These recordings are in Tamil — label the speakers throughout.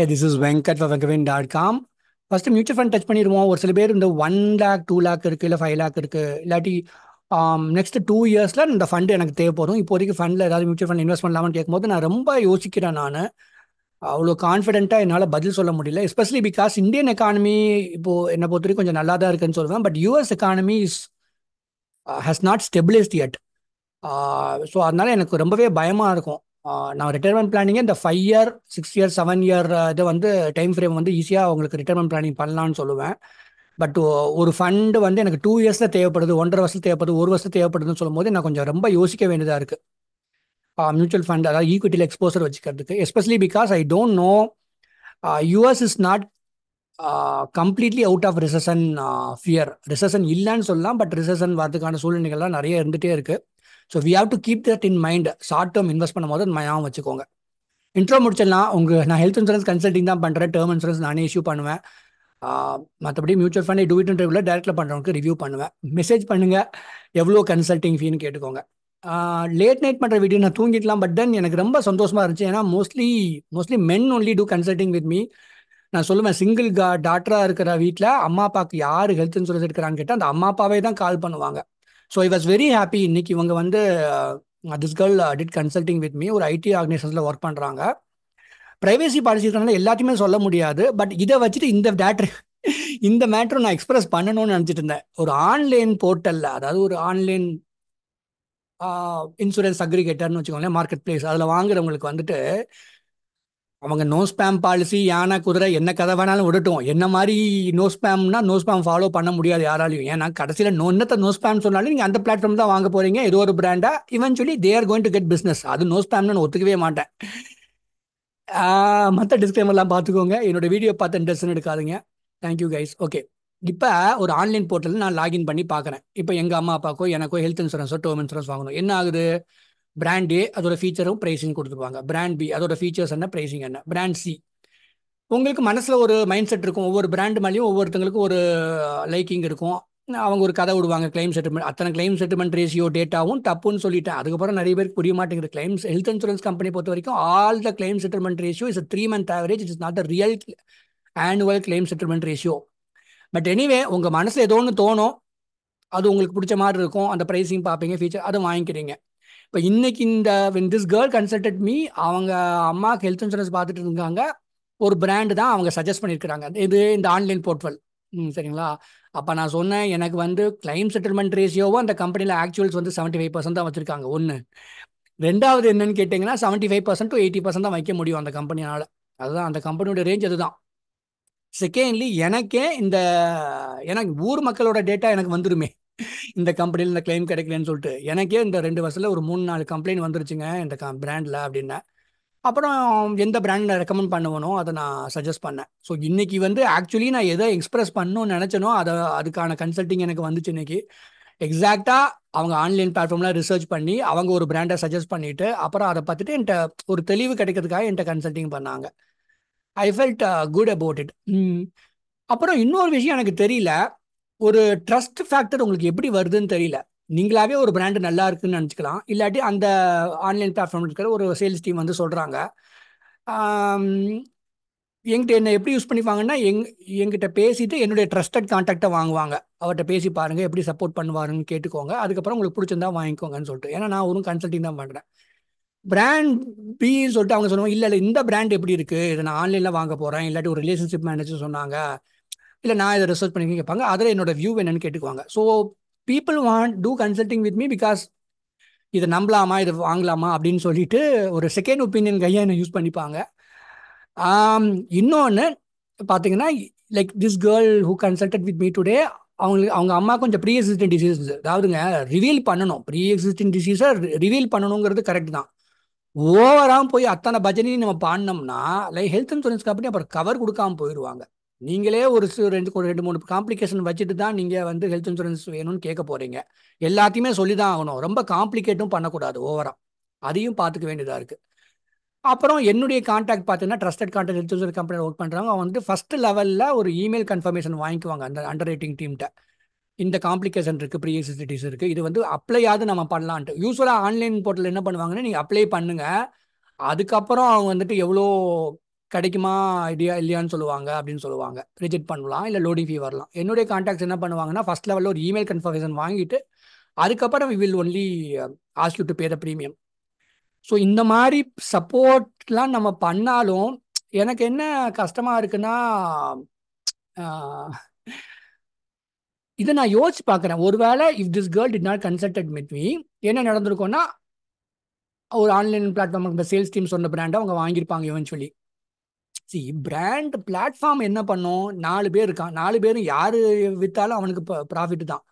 Speaker 1: ஏ திஸ் இஸ் வெங்கட் வெங்கவின் dot com first mutual fund touch பண்ணிடுவோம் ஒரு சில பேர் இந்த ஒன் லேக் டூ லேக் இருக்குது இல்லை ஃபைவ் லேக் இருக்குது இல்லாட்டி நெக்ஸ்ட் டூ இயர்ஸில் இந்த ஃபண்டு எனக்கு தேவைப்படும் இப்போதைக்கு ஃபண்டில் ஏதாவது மியூச்சுவல் ஃபண்ட் இன்வெஸ்ட் பண்ணலாம்னு கேட்கும்போது நான் ரொம்ப யோசிக்கிறேன் நான் அவ்வளோ கான்ஃபிடென்ட்டாக என்னால் பதில் சொல்ல முடியல எஸ்பெஷலி பிகாஸ் இந்தியன் எக்கானமி இப்போது என்னை பொறுத்த வரைக்கும் கொஞ்சம் நல்லா தான் இருக்குன்னு சொல்லுவேன் but US economy is has not stabilised yet so அதனால் எனக்கு ரொம்பவே பயமாக இருக்கும் நான் ரிட்டைர்மெண்ட் பிளானிங்கே இந்த five year six year seven year இது வந்து டைம் ஃப்ரேம் வந்து ஈஸியாக உங்களுக்கு ரிட்டைர்மெண்ட் பிளானிங் பண்ணலாம்னு சொல்லுவேன் பட் ஒரு ஃபண்டு வந்து எனக்கு டூ இயர்ஸில் தேவைப்படுது ஒன்றரை வருஷம் தேவைப்படுது ஒரு வருஷம் தேவைப்படுதுன்னு சொல்லும்போது நான் கொஞ்சம் ரொம்ப யோசிக்க வேண்டியதாக இருக்குது மியூச்சுவல் ஃபண்ட் அதாவது ஈக்விட்டியில் எக்ஸ்போசர் வச்சுக்கிறதுக்கு especially because I don't know US is not completely out of recession fear recession இல்லைன்னு சொல்லலாம் பட் ரிசன் வரதுக்கான சூழ்நிலைகள்லாம் நிறைய இருந்துகிட்டே இருக்குது so we have to keep that in mind short term invest பண்ணும் போது ஞாபகம் வச்சுக்கோங்க இன்ட்ரோ முடிச்சிடலாம் உங்கள் நான் ஹெல்த் இன்சூரன்ஸ் கன்சல்டிங் தான் பண்ணுறேன் டேர்ம் இன்சூரன்ஸ் நானே இஷ்யூ பண்ணுவேன் மற்றபடி mutual fund do it regular டேரக்டில் பண்ணுறவங்களுக்கு ரிவ்யூ பண்ணுவேன் மெசேஜ் பண்ணுங்கள் எவ்வளோ கன்சல்டிங் ஃபீன்னு கேட்டுக்கோங்க லேட் நைட் பண்ணுற வீடியோ நான் தூங்கிடலாம் பட் தென் எனக்கு ரொம்ப சந்தோஷமாக இருந்துச்சு ஏன்னா mostly mostly men only do consulting with me நான் சொல்லுவேன் சிங்கிள் கா டாக்டராக இருக்கிற வீட்டில் அம்மா அப்பாவுக்கு யார் ஹெல்த் இன்சூரன்ஸ் எடுக்கிறான்னு கேட்டால் அந்த அம்மா அப்பாவே தான் கால் பண்ணுவாங்க so I was very happy இன்னைக்கு இவங்க வந்து this girl did consulting with me ஒரு ஐடி ஆர்கனைசேஷனில் ஒர்க் பண்ணுறாங்க ப்ரைவேசி பாலிசி இருக்கிறனால எல்லாத்தையுமே சொல்ல முடியாது பட் இதை வச்சுட்டு இந்த டேட்ரு இந்த மேட்ரு நான் எக்ஸ்பிரஸ் பண்ணணும்னு நினச்சிட்டு இருந்தேன் ஒரு ஆன்லைன் போர்ட்டலில் அதாவது ஒரு ஆன்லைன் இன்சூரன்ஸ் அக்ரிகேட்டர்னு வச்சுக்கோங்களேன் மார்க்கெட் பிளேஸ் அதில் வாங்குறவங்களுக்கு வந்துட்டு அவங்க நோ ஸ்பேம் பாலிசி யானை குதிரை என்ன கதை வேணாலும் விடட்டும் என்ன மாதிரி நோ ஸ்பேம்னா நோ ஸ்பேம் ஃபாலோ பண்ண முடியாது யாராலையும் ஏன்னா கடைசியில் நோ என்னத்தை நோ ஸ்பேம் சொன்னாலும் நீங்கள் அந்த பிளாட்ஃபார்ம் தான் வாங்க போறீங்க ஏதோ ஒரு பிராண்டா eventually they are going to get business அது நோ ஸ்பேம்னு நான் ஒத்துக்கவே மாட்டேன் மற்ற டிஸ்கிளைமர்லாம் பார்த்துக்கோங்க என்னோட வீடியோ பார்த்து இன்ட்ரெஸ்ட் எடுக்காதுங்க தேங்க்யூ கைஸ் ஓகே இப்போ ஒரு ஆன்லைன் போர்ட்டலில் நான் லாகின் பண்ணி பார்க்குறேன் இப்போ எங்கள் அம்மா அப்பாக்கோ எனக்கோ ஹெல்த் இன்சூரன்ஸோ டோம் இன்சூரன்ஸ் வாங்கணும் என்ன ஆகுது பிராண்ட் ஏ அதோட ஃபீச்சரும் ப்ரைஸிங் கொடுத்துருவாங்க பிராண்ட் பி அதோட ஃபீச்சர்ஸ் என்ன ப்ரைஸிங் என்ன பிராண்ட் சி உங்களுக்கு மனசில் ஒரு மைண்ட் செட் இருக்கும் ஒவ்வொரு பிராண்டு மேலேயும் ஒவ்வொருத்தங்களுக்கும் ஒரு லைக்கிங் இருக்கும் அவங்க ஒரு கதை விடுவாங்க கிளைம் செட்டில்மெண்ட் அத்தனை கிளைம் செட்டில்மெண்ட் ரேஷியோ டேட்டாவும் தப்புன்னு சொல்லிட்டேன் அதுக்கப்புறம் நிறைய பேருக்கு புரிய மாட்டேங்குது கிளைம்ஸ் ஹெல்த் இன்சூரன்ஸ் கம்பெனி பொறுத்த வரைக்கும் all the claim settlement ratio is three month average it's not a real annual claim settlement ratio but anyway உங்கள் மனசில் ஏதோ ஒன்று தோணும் அது உங்களுக்கு பிடிச்ச மாதிரி இருக்கும் அந்த ப்ரைஸிங் பார்ப்பீங்க ஃபீச்சர் அதை வாங்கிக்கிறீங்க இப்போ இன்னைக்கு இந்த when this girl consulted me அவங்க அம்மாவுக்கு ஹெல்த் இன்சூரன்ஸ் பார்த்துட்டு இருக்காங்க ஒரு பிராண்டு தான் அவங்க சஜஸ்ட் பண்ணியிருக்கிறாங்க இது இந்த ஆன்லைன் போர்ட்வல் ம் சரிங்களா அப்போ நான் சொன்னேன் எனக்கு வந்து கிளைம் செட்டில்மெண்ட் ரேஷியோவும் அந்த கம்பெனியில் ஆக்சுவல்ஸ் வந்து செவன்ட்டி ஃபைவ் பர்சன்ட் தான் வச்சுருக்காங்க ஒன்று ரெண்டாவது என்னன்னு கேட்டிங்கன்னா seventy five percent to eighty percent தான் வைக்க முடியும் அந்த கம்பெனியால் அதுதான் அந்த கம்பெனியோட ரேஞ்ச் அதுதான் செகண்ட்லி எனக்கே இந்த எனக்கு ஊர் மக்களோட டேட்டா எனக்கு வந்துருமே இந்த கம்பெனியில் இந்த கிளைம் கிடைக்கலன்னு சொல்லிட்டு எனக்கே இந்த ரெண்டு வருஷத்தில் ஒரு மூணு நாலு கம்ப்ளைண்ட் வந்துருச்சுங்க இந்த க பிராண்டில் அப்படின்னா அப்புறம் எந்த பிராண்டில் ரெக்கமெண்ட் பண்ணுவனோ அதை நான் சஜஸ்ட் பண்ணேன் ஸோ இன்றைக்கி வந்து ஆக்சுவலி நான் எதை எக்ஸ்பிரஸ் பண்ணணும்னு நினச்சனோ அதை அதுக்கான கன்சல்ட்டிங் எனக்கு வந்துச்சு இன்றைக்கி எக்ஸாக்டாக அவங்க ஆன்லைன் பிளாட்ஃபார்ம்லாம் ரிசர்ச் பண்ணி அவங்க ஒரு பிராண்டை சஜஸ்ட் பண்ணிவிட்டு அப்புறம் அதை பார்த்துட்டு என்கிட்ட ஒரு தெளிவு கிடைக்கிறதுக்காக என்கிட்ட கன்சல்ட்டிங் பண்ணாங்க I felt good about it அப்புறம் இன்னொரு விஷயம் எனக்கு தெரியல ஒரு ட்ரஸ்ட் ஃபேக்டர் உங்களுக்கு எப்படி வருதுன்னு தெரியல நீங்களாவே ஒரு பிராண்டு நல்லா இருக்குன்னு நினச்சிக்கலாம் இல்லாட்டி அந்த ஆன்லைன் பிளாட்ஃபார்ம் இருக்கிற ஒரு சேல்ஸ் டீம் வந்து சொல்கிறாங்க எங்கிட்ட என்னை எப்படி யூஸ் பண்ணிப்பாங்கன்னா எங் எங்கிட்ட பேசிட்டு என்னுடைய ட்ரஸ்டட் கான்டாக்டை வாங்குவாங்க அவர்கிட்ட பேசி பாருங்கள் எப்படி சப்போர்ட் பண்ணுவாருன்னு கேட்டுக்கோங்க அதுக்கப்புறம் உங்களுக்கு பிடிச்சிருந்தா வாங்கிக்கோங்கன்னு சொல்லிட்டு ஏன்னா நான் ஒரு கன்சல்டிங் தான் பண்ணுறேன் பிராண்ட் பின்னு சொல்லிட்டு அவங்க சொன்னாங்க இல்லை இல்லை இந்த பிராண்ட் எப்படி இருக்குது இதை நான் ஆன்லைனில் வாங்க போகிறேன் இல்லாட்டி ஒரு ரிலேஷன்ஷிப் மேனேஜர் சொன்னாங்க இல்லை நான் இதை ரிசர்ச் பண்ணி கேட்பாங்க அதில் என்னோடய வியூ என்னன்னு கேட்டுக்குவாங்க so people want to consulting with me because இதை நம்பலாமா இதை வாங்கலாமா அப்படின்னு சொல்லிட்டு ஒரு செகண்ட் ஒப்பீனியன் கையை என்ன யூஸ் பண்ணிப்பாங்க இன்னொன்று பார்த்தீங்கன்னா like this girl who consulted with me today அவங்களுக்கு அவங்க அம்மா கொஞ்சம் ப்ரீ எக்ஸிஸ்டிங் டிசீஸ் அதாவதுங்க ரிவீல் பண்ணணும் ப்ரீ எக்ஸிஸ்டிங் டிசீஸை ரிவீல் பண்ணணுங்கிறது கரெக்ட் தான் ஓவராக போய் அத்தனை பஜனையும் நம்ம பாடினோம்னா லைக் ஹெல்த் இன்சூரன்ஸ் கம்பெனி அப்புறம் கவர் கொடுக்காமல் போயிடுவாங்க நீங்களே ஒரு ரெண்டு ரெண்டு மூணு காம்ப்ளிகேஷன் வச்சுட்டு தான் நீங்கள் வந்து ஹெல்த் இன்சூரன்ஸ் வேணும்னு கேட்க போகிறீங்க எல்லாத்தையுமே சொல்லி தான் ஆகணும் ரொம்ப காம்ப்ளிகேட்டும் பண்ணக்கூடாது ஓவராக அதையும் பார்த்துக்க வேண்டியதாக இருக்குது அப்புறம் என்னுடைய கான்டாக்ட் பார்த்தீங்கன்னா ட்ரஸ்டட் கான்டாக்ட் ஹெல்த் இன்சூரன்ஸ் கம்பெனியில் ஒர்க் பண்ணுறவங்க அவங்க வந்து ஃபஸ்ட்டு லெவலில் ஒரு இமெயில் கன்ஃபர்மேஷன் வாங்கிக்குவாங்க அந்த அண்டர் ரைட்டிங் டீம்கிட்ட இந்த காம்ப்ளிகேஷன் இருக்குது ப்ரீ எக்ஸிசிட்டிஸ் இருக்குது இது வந்து அப்ளையாவது நம்ம பண்ணலான்ட்டு யூஸ்வலாக ஆன்லைன் போர்ட்டல் என்ன பண்ணுவாங்கன்னா நீங்கள் அப்ளை பண்ணுங்கள் அதுக்கப்புறம் அவங்க வந்துட்டு எவ்வளோ கிடைக்குமா ஐடியா இல்லையான்னு சொல்லுவாங்க அப்படின்னு சொல்லுவாங்க ரிஜெக்ட் பண்ணலாம் இல்லை லோடிங் ஃபீ வரலாம் என்னுடைய காண்டாக்ட்ஸ் என்ன பண்ணுவாங்கன்னா ஃபஸ்ட் லெவலில் ஒரு இமெயில் கன்ஃபர்மேஷன் வாங்கிட்டு அதுக்கப்புறம் we will only ask you to pay the premium so இந்த மாதிரி சப்போர்ட்லாம் நம்ம பண்ணாலும் எனக்கு என்ன கஷ்டமாக இருக்குன்னா இதை நான் யோசிச்சு பார்க்குறேன் ஒருவேளை if this girl did not consulted with me என்ன நடந்திருக்கோன்னா ஒரு ஆன்லைன் பிளாட்ஃபார்ம் சேல்ஸ் டீம் சொன்ன பிராண்டை அவங்க வாங்கியிருப்பாங்க இவன் சொல்லி சி பிராண்ட் பிளாட்ஃபார்ம் என்ன பண்ணும் நாலு பேர் இருக்கான் நாலு பேரும் யார் விற்றாலும் அவனுக்கு ப்ராஃபிட் தான்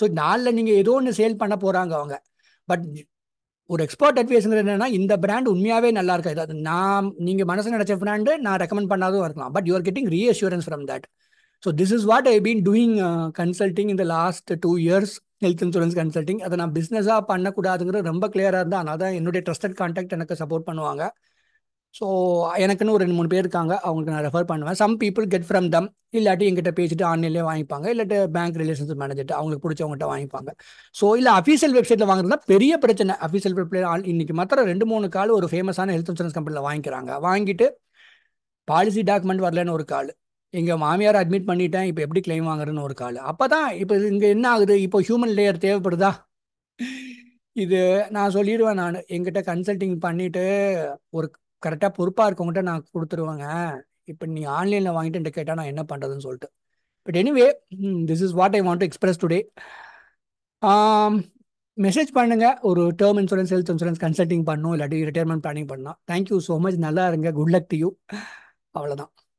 Speaker 1: ஸோ நாளில் நீங்கள் ஏதோ ஒன்று சேல் பண்ண போகிறாங்க அவங்க பட் ஒரு எக்ஸ்பர்ட் அட்வைஸ்ங்கிறது என்னன்னா இந்த பிராண்ட் உண்மையாகவே நல்லா இருக்கா இதாவது நான் நீங்கள் மனசு நினச்ச பிராண்டு நான் ரெக்கமெண்ட் பண்ணாதும் இருக்கலாம் but you're getting reassurance from that so this is what I been doing consulting இந்த last two years health insurance consulting அதை நான் பிஸ்னஸாக பண்ணக்கூடாதுங்கிறது ரொம்ப கிளியராக இருந்தால் ஆனால் தான் என்னுடைய ட்ரஸ்டட் கான்டாக்ட் எனக்கு சப்போர்ட் பண்ணுவாங்க ஸோ எனக்குன்னு ஒரு ரெண்டு மூணு பேர் இருக்காங்க அவங்களுக்கு நான் ரெஃபர் பண்ணுவேன் some people get from them இல்லாட்டி எங்கிட்ட பேசிட்டு ஆன்லைன்லேயே வாங்கிப்பாங்க இல்லாட்டி பேங்க் ரிலேஷன்ஷிப் மேனேஜர் அவங்களுக்கு பிடிச்சவங்ககிட்ட வாங்கிப்பாங்க ஸோ இல்லை அஃபீஷியல் வெப்சைட்டில் வாங்குறதுனா பெரிய பிரச்சனை அஃபீஷியல் வெப்சைட் இன்னைக்கு மாத்திரம் ரெண்டு மூணு கால் ஒரு ஃபேமஸான ஹெல்த் இன்சூரன்ஸ் கம்பெனியில் வாங்கிக்கிறாங்க வாங்கிட்டு பாலிசி டாக்குமெண்ட் வரலன்னு ஒரு கால் எங்கள் மாமியார் அட்மிட் பண்ணிட்டேன் இப்போ எப்படி கிளைம் வாங்குறதுன்னு ஒரு கால் அப்போ தான் இப்போ இங்கே என்ன ஆகுது இப்போ ஹியூமன் லேயர் தேவைப்படுதா இது நான் சொல்லிடுவேன் நான் எங்கிட்ட கன்சல்டிங் பண்ணிவிட்டு ஒரு கரெக்டாக பொறுப்பாக இருக்கவங்ககிட்ட நான் கொடுத்துருவாங்க இப்போ நீ ஆன்லைனில் வாங்கிட்டு கேட்டால் நான் என்ன பண்ணுறதுன்னு சொல்லிட்டு but anyway this is what I want to express today message பண்ணுங்கள் ஒரு term insurance health insurance consulting பண்ணும் இல்லாட்டி ரிட்டையர்மெண்ட் பிளானிங் பண்ணலாம் தேங்க்யூ ஸோ மச் நல்லா இருங்க குட் லக் டு யூ அவ்வளோதான்